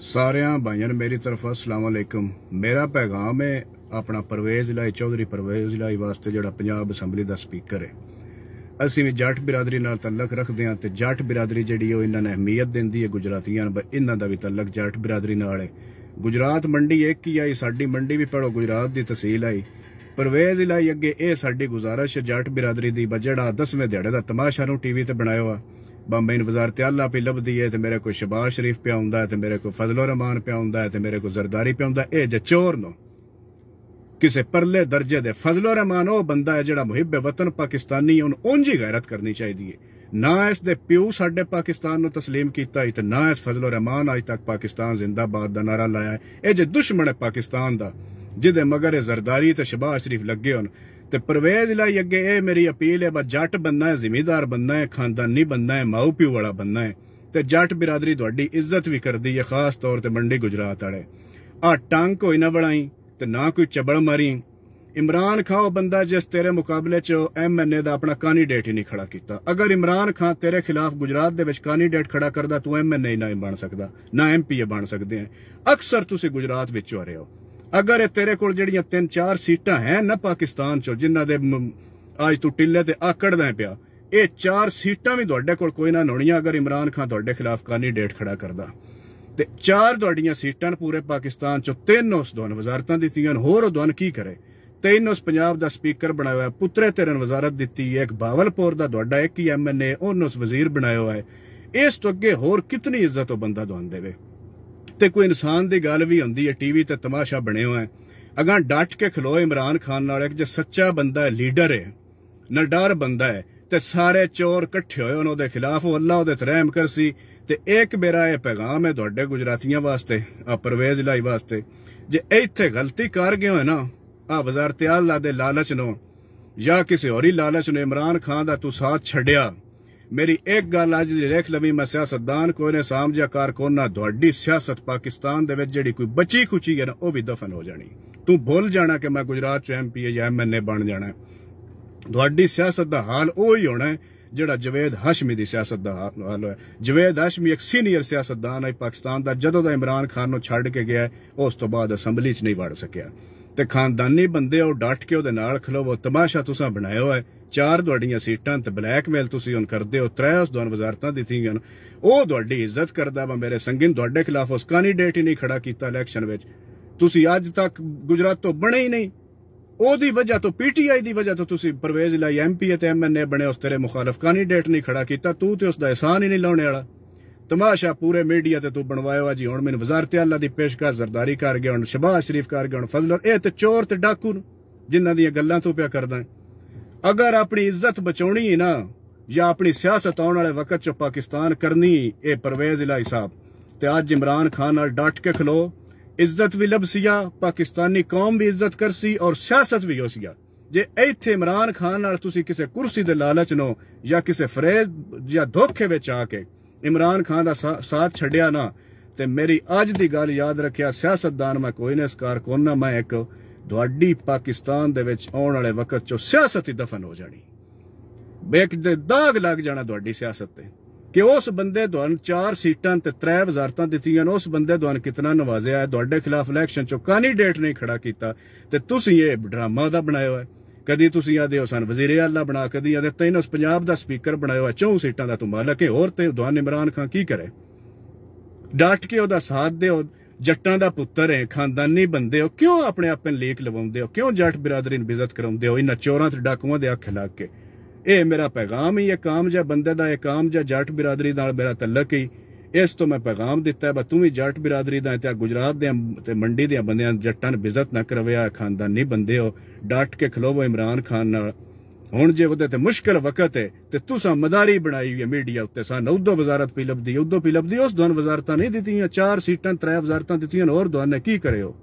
ਸਾਰਿਆਂ ਭਾਈਆਂ ਨੂੰ ਮੇਰੀ ਤਰਫੋਂ ਅਸਲਾਮ ਅਲੈਕਮ ਮੇਰਾ ਪੈਗਾਮ ਹੈ ਆਪਣਾ ਪਰਵੇਜ਼ ਇਲਾਈ ਚੌਧਰੀ ਪਰਵੇਜ਼ ਇਲਾਈ ਵਾਸਤੇ ਜਿਹੜਾ ਪੰਜਾਬ ਅਸੈਂਬਲੀ ਦਾ ਸਪੀਕਰ ਹੈ ਅਸੀਂ ਵੀ ਜੱਟ ਬਰਾਦਰੀ ਨਾਲ ਤਲਕ ਰੱਖਦੇ ਹਾਂ ਤੇ ਜੱਟ ਬਰਾਦਰੀ ਜਿਹੜੀ ਉਹ ਇਹਨਾਂ ਨੂੰ ਅਹਿਮੀਅਤ ਦਿੰਦੀ ਹੈ ਗੁਜਰਾਤੀਆਂ ਨੂੰ ਇਹਨਾਂ ਦਾ ਵੀ ਤਲਕ ਜੱਟ ਬਰਾਦਰੀ ਨਾਲ ਹੈ ਗੁਜਰਾਤ ਮੰਡੀ ਇੱਕ ਹੀ ਆਈ ਸਾਡੀ ਮੰਡੀ ਵੀ ਪੜੋ ਗੁਜਰਾਤ ਦੀ ਤਹਿਸੀਲ ਆਈ ਪਰਵੇਜ਼ ਇਲਾਈ ਅੱਗੇ ਇਹ ਸਾਡੀ ਗੁਜ਼ਾਰਿਸ਼ ਜੱਟ ਬਰਾਦਰੀ ਦੀ ਬਜਟ ਆ 10ਵੇਂ ਦਿਹਾੜੇ ਦਾ ਤਮਾਸ਼ਾ ਨੂੰ ਟੀਵੀ ਤੇ ਬਣਾਇਆ ਹੋਇਆ बंबई वजारत आला पी लभदी है मेरे को शबाज शरीफ पे आंदा है मेरे को फजलो रहमान पे आंदा है मेरे को जरदारी पे आंदा है ये चोर नो किसी परले दर्जे दे फजलो रहमान वह बंदा है जरा मुहिब वतन पाकिस्तानी है उंज गैरत करनी चाहिए ना इस प्यू साडे पाकिस्तान ने तस्लीम किया ना इस फजलो रहमान अज तक पाकिस्तान जिंदाबाद का नारा लाया है ये जे दुश्मन है पाकिस्तान का जिदे मगर जरदारी तो शबाज शरीफ लगे हो ਤੇ ਪਰਵੇਜ਼ ਲਈ ਅੱਗੇ ਇਹ ਮੇਰੀ ਅਪੀਲ ਹੈ ਬਸ ਜੱਟ ਬੰਨਾ ਹੈ ਜ਼ਿਮੀਦਾਰ ਬੰਨਾ ਹੈ ਖਾਨਦਾਨੀ ਬੰਨਾ ਹੈ ਮਾਉ ਪਿਓ ਵਾਲਾ ਬੰਨਾ ਹੈ ਤੇ ਜੱਟ ਬਰਾਦਰੀ ਤੁਹਾਡੀ ਇੱਜ਼ਤ ਵੀ ਕਰਦੀ ਹੈ ਖਾਸ ਤੌਰ ਤੇ ਮੰਡੀ ਗੁਜਰਾਤ ਵਾਲੇ ਆ ਟਾਂਗ ਕੋਈ ਨਾ ਬਣਾਈ ਤੇ ਨਾ ਕੋਈ ਚੱਬਲ ਮਾਰੀ ਇਮਰਾਨ ਖਾਨ ਉਹ ਬੰਦਾ ਜਿਸ ਤੇਰੇ ਮੁਕਾਬਲੇ 'ਚ ਐਮਐਨਏ ਦਾ ਆਪਣਾ ਕੈਂਡੀਡੇਟ ਹੀ ਨਹੀਂ ਖੜਾ ਕੀਤਾ ਅਗਰ ਇਮਰਾਨ ਖਾਨ ਤੇਰੇ ਖਿਲਾਫ ਗੁਜਰਾਤ ਦੇ ਵਿੱਚ ਕੈਂਡੀਡੇਟ ਖੜਾ ਕਰਦਾ ਤੂੰ ਐਮਐਨਏ ਨਹੀਂ ਬਣ ਸਕਦਾ ਨਾ ਐਮਪੀਏ ਬਣ ਸਕਦੇ ਆ ਅਕਸਰ ਤੁਸੀਂ ਗੁਜਰਾਤ ਵਿੱਚ ਹੋ ਰਹੇ ਹੋ ਅਗਰ ਇਹ ਤੇਰੇ ਕੋਲ ਜਿਹੜੀਆਂ ਤਿੰਨ ਚਾਰ ਸੀਟਾਂ ਹੈ ਨਾ ਪਾਕਿਸਤਾਨ ਚੋਂ ਜਿਨ੍ਹਾਂ ਦੇ ਅੱਜ ਤੂੰ ਟਿੱਲੇ ਤੇ ਆਕੜਦਾ ਪਿਆ ਇਹ ਚਾਰ ਸੀਟਾਂ ਵੀ ਤੁਹਾਡੇ ਕੋਲ ਕੋਈ ਨਾ ਹੋਣੀਆਂ ਅਗਰ ਇਮਰਾਨ ਖਾਨ ਤੁਹਾਡੇ ਖਿਲਾਫ ਕੈਂਡੀਡੇਟ ਖੜਾ ਕਰਦਾ ਤੇ ਚਾਰ ਤੁਹਾਡੀਆਂ ਸੀਟਾਂ ਪੂਰੇ ਪਾਕਿਸਤਾਨ ਚੋਂ ਤਿੰਨ ਉਸ ਦੋਨ ਵਜ਼ਾਰਤਾਂ ਦਿੱਤੀਆਂ ਹੋਰ ਉਹ ਦੋਨ ਕੀ ਕਰੇ ਤਿੰਨ ਉਸ ਪੰਜਾਬ ਦਾ ਸਪੀਕਰ ਬਣਾਇਆ ਹੋਇਆ ਪੁੱਤਰੇ ਤੇਰਨ ਵਜ਼ਾਰਤ ਦਿੱਤੀ ਹੈ ਇੱਕ ਬਾਵਲਪੁਰ ਦਾ ਤੁਹਾਡਾ ਇੱਕ ਐਮਐਨਏ ਉਹਨੂੰ ਉਸ ਵਜ਼ੀਰ ਬਣਾਇਆ ਹੋਇਆ ਹੈ ਇਸ ਤੋਂ ਅੱਗੇ ਹੋਰ ਕਿੰਨੀ ਇੱਜ਼ਤ ਉਹ ਬੰਦਾ ਦੋਨ ਦੇਵੇ ਤੇ ਕੋਈ ਇਨਸਾਨ ਦੀ ਗੱਲ ਵੀ ਹੁੰਦੀ ਹੈ ਟੀਵੀ ਤੇ ਤਮਾਸ਼ਾ ਬਣਿਆ ਹੋਇਆ ਅਗਾਂ ਡਟ ਕੇ ਖਲੋ ਇਮਰਾਨ ਖਾਨ ਨਾਲ ਇੱਕ ਜੇ ਸੱਚਾ ਬੰਦਾ ਹੈ ਲੀਡਰ ਹੈ ਨਡਰ ਬੰਦਾ ਹੈ ਤੇ ਸਾਰੇ ਚੋਰ ਇਕੱਠੇ ਹੋਏ ਉਹਨਾਂ ਦੇ ਖਿਲਾਫ ਉਹ ਅੱਲਾ ਉਹਦੇ ਤੇ ਰਹਿਮ ਕਰਸੀ ਤੇ ਇੱਕ ਮੇਰਾ ਇਹ ਪੈਗਾਮ ਹੈ ਤੁਹਾਡੇ ਗੁਜਰਾਤੀਆਂ ਵਾਸਤੇ ਆ ਪਰਵੇਜ਼ ਲਾਈ ਵਾਸਤੇ ਜੇ ਇੱਥੇ ਗਲਤੀ ਕਰ ਗਏ ਹੋ ਨਾ ਆ ਵਜ਼ਾਰਤ ਆਲਾ ਦੇ ਲਾਲਚ ਨੂੰ ਜਾਂ ਕਿਸੇ ਹੋਰੀ ਲਾਲਚ ਨੂੰ ਇਮਰਾਨ ਖਾਨ ਦਾ ਤੂੰ ਸਾਥ ਛੱਡਿਆ ਮੇਰੀ ਇੱਕ ਗੱਲ ਅੱਜ ਦੀ ਰੇਖ ਲਵੀ ਮੈਂ ਸਿਆਸਤਦਾਨ ਕੋਈ ਨੇ ਸਮਝਿਆ ਕਾਰਕੋਨਾ ਤੁਹਾਡੀ ਸਿਆਸਤ ਪਾਕਿਸਤਾਨ ਦੇ ਵਿੱਚ ਜਿਹੜੀ ਕੋਈ ਬੱਚੀ ਖੁਚੀ ਹੈ ਨਾ ਉਹ ਵੀ ਦਫਨ ਹੋ ਜਾਣੀ ਤੂੰ ਭੁੱਲ ਜਾਣਾ ਕਿ ਮੈਂ ਗੁਜਰਾਤ ਚ ਐਮਪੀ ਜਾਂ ਐਮਐਨਏ ਬਣ ਜਾਣਾ ਤੁਹਾਡੀ ਸਿਆਸਤ ਦਾ ਹਾਲ ਉਹ ਹੀ ਹੋਣਾ ਜਿਹੜਾ ਜਵੇਦ ਹਸ਼ਮੀ ਦੀ ਸਿਆਸਤ ਦਾ ਹਾਲ ਹੋਇਆ ਜਵੇਦ ਹਸ਼ਮੀ ਇੱਕ ਸੀਨੀਅਰ ਸਿਆਸਤਦਾਨ ਹੈ ਪਾਕਿਸਤਾਨ ਦਾ ਜਦੋਂ ਦਾ ਇਮਰਾਨ ਖਾਨ ਨੂੰ ਛੱਡ ਕੇ ਗਿਆ ਉਸ ਤੋਂ ਬਾਅਦ ਅਸੈਂਬਲੀ 'ਚ ਨਹੀਂ ਵੜ ਸਕਿਆ ਤੇ ਖਾਨਦਾਨੀ ਬੰਦੇ ਉਹ ਡਟ ਕੇ ਉਹਦੇ ਨਾਲ ਖਲੋਵੋ ਤਮਾਸ਼ਾ ਤੁਸੀਂ ਬਣਾਇਆ ਹੋਇਆ ਚਾਰ ਤੁਹਾਡੀਆਂ ਸੀਟਾਂ ਤੇ ਬਲੈਕਮੇਲ ਤੁਸੀਂ ਹੁਣ ਕਰਦੇ ਹੋ ਤਰੇ ਉਸ ਦੋਨ ਵਜ਼ਾਰਤਾਂ ਦਿੱਤੀਆਂ ਉਹ ਤੁਹਾਡੀ ਇੱਜ਼ਤ ਕਰਦਾ ਵਾ ਮੇਰੇ ਸੰਗਿਨ ਤੁਹਾਡੇ ਖਿਲਾਫ ਉਸ ਕੈਂਡੀਡੇਟ ਹੀ ਨਹੀਂ ਖੜਾ ਕੀਤਾ ਇਲੈਕਸ਼ਨ ਵਿੱਚ ਤੁਸੀਂ ਅੱਜ ਤੱਕ ਗੁਜਰਾਤ ਤੋਂ ਬਣੇ ਹੀ ਨਹੀਂ ਉਹਦੀ ਵਜ੍ਹਾ ਤੋਂ ਪੀਟੀਆਈ ਦੀ ਵਜ੍ਹਾ ਤੋਂ ਤੁਸੀਂ ਪਰਵੇਜ਼ ਲਈ ਐਮਪੀ ਤੇ ਐਮਐਨਏ ਬਣੇ ਉਸ ਤੇਰੇ ਮੁਖਾਲਫ ਕੈਂਡੀਡੇਟ ਨਹੀਂ ਖੜਾ ਕੀਤਾ ਤੂੰ ਤੇ ਉਸ ਦਾ ਇਹਸਾਨ ਹੀ ਨਹੀਂ ਲਾਉਣੇ ਵਾਲਾ ਤਮਾਸ਼ਾ ਪੂਰੇ ਮੀਡੀਆ ਤੇ ਤੂੰ ਬਣਵਾਇਆ ਜੀ ਹੁਣ ਮੈਨੂੰ ਵਜ਼ਾਰਤ ਅੱਲਾ ਦੀ ਪੇਸ਼ਕਸ਼ ਜ਼ਰਦਾਰੀ ਕਰ ਗਿਆ ਹੁਣ ਸ਼ਬਾਸ਼ ਸ਼ਰੀਫ ਕਰ ਗਿਆ ਹੁਣ ਫਜ਼ਲ ਇਹ ਤੇ ਚੋਰ ਤੇ ਡਾਕੂ ਜਿਨ੍ਹਾਂ ਦੀਆਂ ਗੱਲਾਂ ਤੂੰ ਪਿਆ ਕਰਦਾ ਹੈ ਅਗਰ ਆਪਣੀ ਇੱਜ਼ਤ ਬਚਾਉਣੀ ਹੈ ਨਾ ਜਾਂ ਆਪਣੀ ਸਿਆਸਤ ਆਉਣ ਵਾਲੇ ਵਕਤ 'ਚ ਪਾਕਿਸਤਾਨ ਕਰਨੀ ਇਹ ਪਰਵੇਜ਼ ਇਲਾਈ ਸਾਹਿਬ ਤੇ ਅੱਜ ਇਮਰਾਨ ਖਾਨ ਨਾਲ ਡਟ ਕੇ ਖਲੋ ਇੱਜ਼ਤ ਵੀ ਲਬਸੀਆ ਪਾਕਿਸਤਾਨੀ ਕੌਮ ਵੀ ਇੱਜ਼ਤ ਕਰਸੀ ਔਰ ਸਿਆਸਤ ਵੀ ਹੋਸੀਆ ਜੇ ਇੱਥੇ ਇਮਰਾਨ ਖਾਨ ਨਾਲ ਤੁਸੀਂ ਕਿਸੇ ਕੁਰਸੀ ਦੇ ਲਾਲਚ ਨੂੰ ਜਾਂ ਕਿਸੇ ਫਰੇਜ਼ ਜਾਂ ਧੋਖੇ ਵਿੱਚ ਆ ਕੇ ਇਮਰਾਨ ਖਾਨ ਦਾ ਸਾਥ ਛੱਡਿਆ ਨਾ ਤੇ ਮੇਰੀ ਅੱਜ ਦੀ ਗੱਲ ਯਾਦ ਰੱਖਿਆ ਸਿਆਸਤਦਾਨ ਮੈਂ ਕੋਈ ਨਾ ਸਕਾਰ ਕੋਨਾ ਮੈਂ ਇੱਕ ਤੁਹਾਡੀ ਪਾਕਿਸਤਾਨ ਦੇ ਵਿੱਚ ਆਉਣ ਵਾਲੇ ਵਕਤ 'ਚ ਸਿਆਸਤ ਹੀ ਦਫਨ ਹੋ ਜਾਣੀ ਬੇਕ ਦੇ ਦਾਗ ਲੱਗ ਜਾਣਾ ਤੁਹਾਡੀ ਸਿਆਸਤ ਤੇ ਕਿ ਉਸ ਬੰਦੇ ਤੁਹਾਨੂੰ ਚਾਰ ਸੀਟਾਂ ਤੇ ਤਰੇ ਵਜ਼ਾਰਤਾਂ ਦਿੱਤੀਆਂ ਉਸ ਬੰਦੇ ਤੁਹਾਨੂੰ ਕਿਤਨਾ ਨਵਾਜ਼ਿਆ ਹੈ ਤੁਹਾਡੇ ਖਿਲਾਫ ਇਲੈਕਸ਼ਨ 'ਚ ਕੈਂਡੀਡੇਟ ਨਹੀਂ ਖੜਾ ਕੀਤਾ ਤੇ ਤੁਸੀਂ ਇਹ ਡਰਾਮਾ ਦਾ ਬਣਾਇਆ ਹੋਇਆ ਕਦੀ ਤੁਸੀਂ ਆਦੇ ਹੋ ਸਨ ਵਜ਼ੀਰੇ ਆਲਾ ਬਣਾ ਕਦੀ ਆਦੇ ਤੈਨੂੰ ਉਸ ਪੰਜਾਬ ਦਾ ਸਪੀਕਰ ਬਣਾਇਆ ਹੋਇਆ ਚੌਂ ਸੀਟਾਂ ਦਾ ਤੂੰ ਮਾਲਕ ਹੈ ਹੋਰ ਤੇ ਦੁਆਨ ਇਮਰਾਨ ਖਾਨ ਕੀ ਕਰੇ ਡਾਟ ਕੇ ਉਹਦਾ ਸਾਥ ਦੇ ਜੱਟਾਂ ਦਾ ਪੁੱਤਰ ਹੈ ਖਾਨਦਾਨੀ ਬੰਦੇ ਹੋ ਕਿਉਂ ਆਪਣੇ ਆਪ ਨੂੰ ਲੇਖ ਲਵਾਉਂਦੇ ਹੋ ਕਿਉਂ ਜੱਟ ਬਰਾਦਰੀ ਨੂੰ ਬੇਇੱਜ਼ਤ ਕਰਾਉਂਦੇ ਹੋ ਇਹਨਾਂ ਚੋਰਾਂ ਤੇ ਡਾਕੂਆਂ ਦੇ ਅੱਖ ਲਾ ਕੇ ਇਹ ਮੇਰਾ ਪੈਗਾਮ ਹੀ ਇਹ ਕਾਮ ਜਾਂ ਬੰਦੇ ਦਾ ਇਹ ਕਾਮ ਜਾਂ ਜੱਟ ਬਰਾਦਰੀ ਨਾਲ ਮੇਰਾ ਤਲਕ ਹੀ ਇਸ ਤੋਂ ਮੈਂ ਪੈਗਾਮ ਦਿੱਤਾ ਹੈ ਤੂੰ ਵੀ ਜੱਟ ਬਰਾਦਰੀ ਦਾ ਤੇ ਗੁਜਰਾਤ ਦੇ ਤੇ ਮੰਡੀ ਦੇ ਬੰਦਿਆਂ ਜੱਟਾਂ ਨੂੰ ਬੇਇੱਜ਼ਤ ਨਾ ਕਰਵਿਆ ਖਾਨਦਾਨੀ ਬੰਦੇ ਹੋ ਡਾਟ ਕੇ ਖਲੋਵੋ ਇਮਰਾਨ ਖਾਨ ਨਾਲ ਹੁਣ ਜੇ ਉਹਦੇ ਤੇ ਮੁਸ਼ਕਲ ਵਕਤ ਹੈ ਤੇ ਤੁਸੀਂ ਮਦਾਰੀ ਬਣਾਈ ਹੋਈ ਹੈ ਮੀਡੀਆ ਉੱਤੇ ਸਾਨੂੰ ਉਦੋਂ ਵਜ਼ਾਰਤ ਪੀ ਲੱਭਦੀ ਉਦੋਂ ਪੀ ਲੱਭਦੀ ਉਸ ਦੋਨ ਵਜ਼ਾਰਤਾਂ ਨਹੀਂ ਦਿੱਤੀਆਂ ਚਾਰ ਸੀਟਾਂ ਤਰੇ ਵਜ਼ਾਰਤਾਂ ਦਿੱਤੀਆਂ ਹੋਰ ਦੋਨ ਨੇ ਕੀ ਕਰਿਓ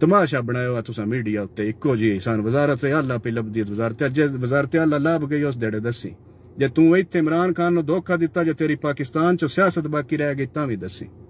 ਤਮਾਸ਼ਾ ਬਣਾਇਆ ਹੋਇਆ ਤੁਸੀਂ ਮੀਡੀਆ ਉੱਤੇ ਇੱਕੋ ਜੀ ਸਾਨੂੰ ਵਜ਼ਾਰਤ ਹੈ ਅੱਲਾ ਪੀ ਲੱਭਦੀ ਵਜ਼ਾਰਤ ਜੇ ਵਜ਼ਾਰਤ ਅੱਲਾ ਲੱਭ ਗਈ ਉਸ ਡੇੜੇ ਦੱਸੀ ਜੇ ਤੂੰ ਇੱਥੇ ਇਮਰਾਨ ਖਾਨ ਨੂੰ ਧੋਖਾ ਦਿੱਤਾ ਜੇ ਤੇਰੀ ਪਾਕਿਸਤਾਨ ਚ ਸਿਆਸਤ ਬਾਕੀ ਰਹਿ ਗਈ ਤਾਂ ਵੀ ਦੱਸੀ